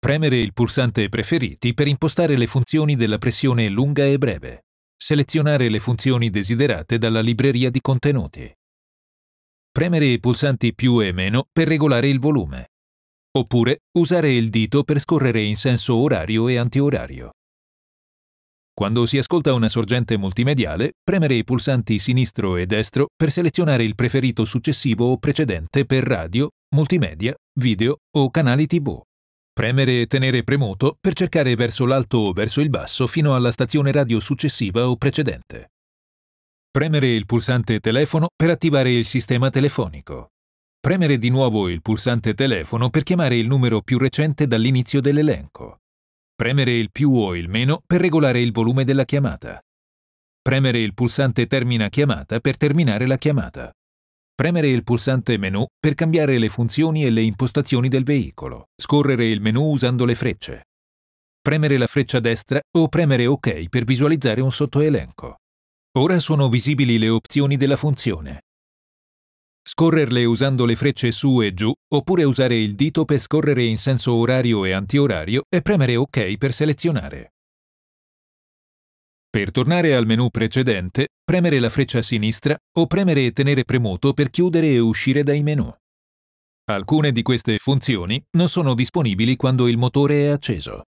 Premere il pulsante Preferiti per impostare le funzioni della pressione lunga e breve. Selezionare le funzioni desiderate dalla libreria di contenuti. Premere i pulsanti più e meno per regolare il volume. Oppure usare il dito per scorrere in senso orario e antiorario. Quando si ascolta una sorgente multimediale, premere i pulsanti sinistro e destro per selezionare il preferito successivo o precedente per radio, multimedia, video o canali TV. Premere e tenere premuto per cercare verso l'alto o verso il basso fino alla stazione radio successiva o precedente. Premere il pulsante telefono per attivare il sistema telefonico. Premere di nuovo il pulsante telefono per chiamare il numero più recente dall'inizio dell'elenco. Premere il più o il meno per regolare il volume della chiamata. Premere il pulsante termina chiamata per terminare la chiamata. Premere il pulsante Menu per cambiare le funzioni e le impostazioni del veicolo. Scorrere il menu usando le frecce. Premere la freccia destra o premere OK per visualizzare un sottoelenco. Ora sono visibili le opzioni della funzione. Scorrerle usando le frecce su e giù, oppure usare il dito per scorrere in senso orario e antiorario e premere OK per selezionare. Per tornare al menu precedente, premere la freccia sinistra o premere e tenere premuto per chiudere e uscire dai menu. Alcune di queste funzioni non sono disponibili quando il motore è acceso.